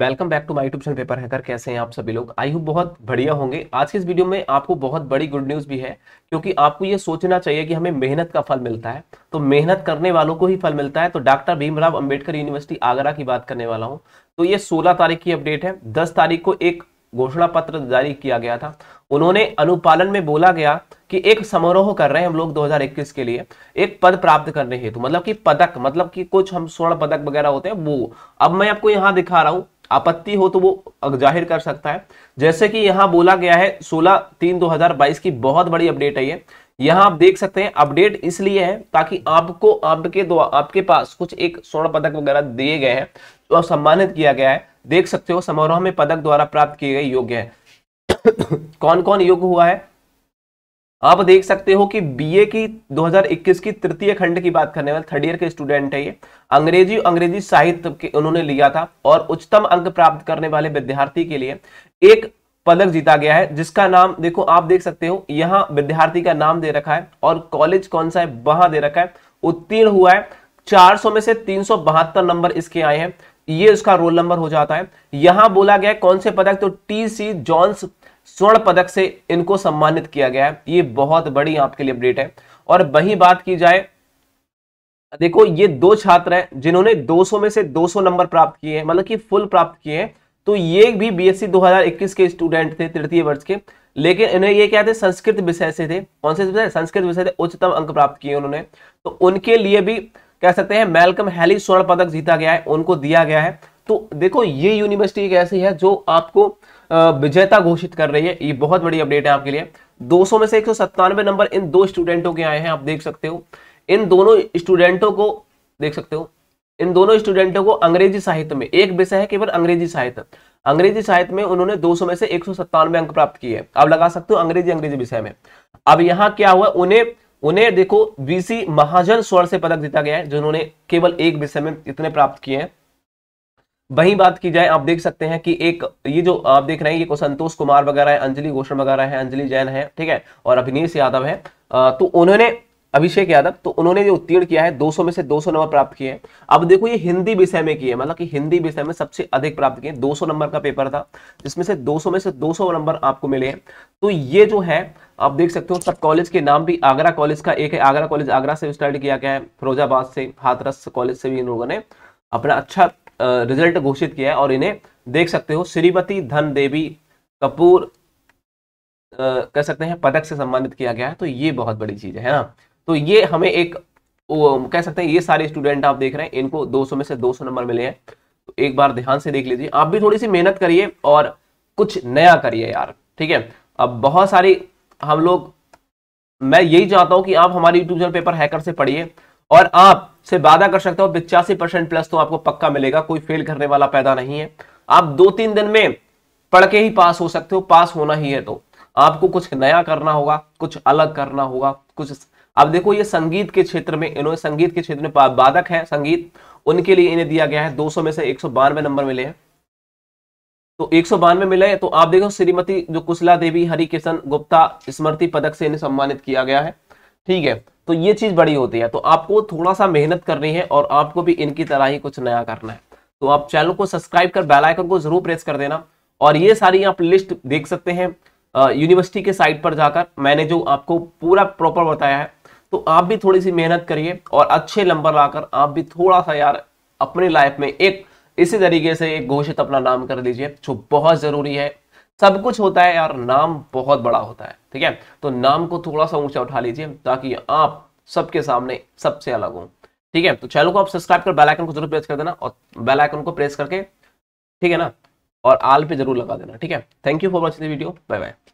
welcome back to my YouTube channel paper hacker कैसे हैं आप सभी लोग आई होप बहुत बढ़िया होंगे आज के इस वीडियो में आपको बहुत बड़ी गुड न्यूज़ भी है क्योंकि आपको ये सोचना चाहिए कि हमें मेहनत का फल मिलता है तो मेहनत करने वालों को ही फल मिलता है तो डॉक्टर भीमराव अंबेडकर यूनिवर्सिटी आगरा की बात करने वाला हूँ तो ये सोलह तारीख की अपडेट है दस तारीख को एक घोषणा पत्र जारी किया गया था उन्होंने अनुपालन में बोला गया कि एक समारोह कर रहे हैं हम लोग 2021 के लिए एक पद प्राप्त करने हेतु मतलब कि पदक मतलब कि कुछ हम स्वर्ण पदक वगैरह होते हैं वो अब मैं आपको यहाँ दिखा रहा हूँ आपत्ति हो तो वो जाहिर कर सकता है जैसे कि यहाँ बोला गया है सोलह तीन दो हजार बाईस की बहुत बड़ी अपडेट है ये यहाँ आप देख सकते हैं अपडेट इसलिए है ताकि आपको आपके दो आपके पास कुछ एक स्वर्ण पदक वगैरह दिए गए हैं तो आप सम्मानित किया गया है देख सकते हो समारोह में पदक द्वारा प्राप्त किए गए योग्य है कौन कौन योग्य हुआ है आप देख सकते हो कि बीए की 2021 की तृतीय खंड की बात करने वाले थर्ड ईयर के स्टूडेंट है ये अंग्रेजी अंग्रेजी साहित्य उन्होंने लिया था और उच्चतम अंक प्राप्त करने वाले विद्यार्थी के लिए एक पदक जीता गया है जिसका नाम देखो आप देख सकते हो यहाँ विद्यार्थी का नाम दे रखा है और कॉलेज कौन सा है वहां दे रखा है उत्तीर्ण हुआ है सौ में से तीन नंबर इसके आए हैं ये उसका रोल नंबर हो जाता है यहां बोला गया कौन से पदक तो टी सी जॉन्स स्वर्ण पदक से इनको सम्मानित किया गया है ये बहुत बड़ी आपके लिए अपडेट है और वही बात की जाए देखो ये दो छात्र हैं जिन्होंने 200 में से 200 नंबर प्राप्त किए हैं मतलब कि फुल प्राप्त किए हैं तो ये भी बीएससी 2021 के स्टूडेंट थे तृतीय वर्ष के लेकिन इन्हें ये क्या थे संस्कृत विषय से थे कौन से विषय संस्कृत विषय से उच्चतम अंक प्राप्त किए उन्होंने तो उनके लिए भी कह सकते हैं मेलकम हैली स्वर्ण पदक जीता गया है उनको दिया गया है तो देखो ये यूनिवर्सिटी एक ऐसी है जो आपको विजेता घोषित कर रही है ये बहुत बड़ी अपडेट है आपके लिए 200 में से एक नंबर इन दो स्टूडेंटों के आए हैं आप देख सकते हो इन दोनों स्टूडेंटों को देख सकते हो इन दोनों स्टूडेंटों को अंग्रेजी साहित्य में एक विषय है केवल अंग्रेजी साहित्य अंग्रेजी साहित्य में उन्होंने 200 में से एक अंक प्राप्त किए आप लगा सकते हो अंग्रेजी अंग्रेजी विषय में अब यहां क्या हुआ उन्हें उन्हें देखो बीसी महाजन स्वर से पदक जीता गया है जिन्होंने केवल एक विषय में इतने प्राप्त किए हैं वही बात की जाए आप देख सकते हैं कि एक ये जो आप देख रहे हैं ये को संतोष कुमार वगैरह है अंजलि घोषण वगैरह है अंजलि जैन है ठीक है और अभिनेश यादव है तो उन्होंने अभिषेक यादव तो उन्होंने जो उत्तीर्ण किया है 200 में से 200 नंबर प्राप्त किए हैं अब देखो ये हिंदी विषय में किए मतलब कि हिंदी विषय में सबसे अधिक प्राप्त किए 200 नंबर का पेपर था जिसमें से 200 में से 200 नंबर आपको मिले हैं तो ये जो है आप देख सकते हो सब कॉलेज के नाम भी आगरा कॉलेज का एक है आगरा कॉलेज आगरा से स्टार्ट किया गया है फिरोजाबाद से हाथरस कॉलेज से भी इन लोगों ने अपना अच्छा रिजल्ट घोषित किया है और इन्हें देख सकते हो श्रीमती धन देवी कपूर कह सकते हैं पदक से सम्मानित किया गया है तो ये बहुत बड़ी चीज है ना तो ये हमें एक कह सकते हैं ये सारे स्टूडेंट आप देख रहे हैं इनको 200 में से 200 नंबर मिले हैं तो एक बार ध्यान से देख लीजिए आप भी थोड़ी सी मेहनत करिए और कुछ नया करिए यार ठीक है अब बहुत सारी हम लोग मैं यही चाहता हूं कि आप हमारे यूट्यूब चैनल पेपर हैकर से पढ़िए और आप से वादा कर सकता हूं पिचासी परसेंट प्लस तो आपको पक्का मिलेगा कोई फेल करने वाला पैदा नहीं है आप दो तीन दिन में पढ़ के ही पास हो सकते हो पास होना ही है तो आपको कुछ नया करना होगा कुछ अलग करना होगा कुछ अब देखो ये संगीत के क्षेत्र में इन्होंने संगीत के क्षेत्र में बाधक है संगीत उनके लिए इन्हें दिया गया है 200 में से एक नंबर मिले हैं तो एक मिले तो आप देखो श्रीमती जो कुशला देवी हरिकिशन गुप्ता स्मृति पदक से इन्हें सम्मानित किया गया है ठीक है तो ये चीज़ बड़ी होती है तो आपको थोड़ा सा मेहनत करनी है और आपको भी इनकी तरह ही कुछ नया करना है तो आप चैनल को सब्सक्राइब कर बेल आइकन को जरूर प्रेस कर देना और ये सारी आप लिस्ट देख सकते हैं यूनिवर्सिटी के साइट पर जाकर मैंने जो आपको पूरा प्रॉपर बताया है तो आप भी थोड़ी सी मेहनत करिए और अच्छे नंबर लाकर आप भी थोड़ा सा यार अपनी लाइफ में एक इसी तरीके से एक घोषित अपना नाम कर लीजिए जो बहुत ज़रूरी है सब कुछ होता है यार नाम बहुत बड़ा होता है ठीक है तो नाम को थोड़ा सा ऊंचा उठा लीजिए ताकि आप सबके सामने सबसे अलग हो ठीक है तो चैनल को आप सब्सक्राइब कर बेलाइकन को जरूर प्रेस कर देना और बेलाइकन को प्रेस करके ठीक है ना और आल पे जरूर लगा देना ठीक है thank you for watching video video bye bye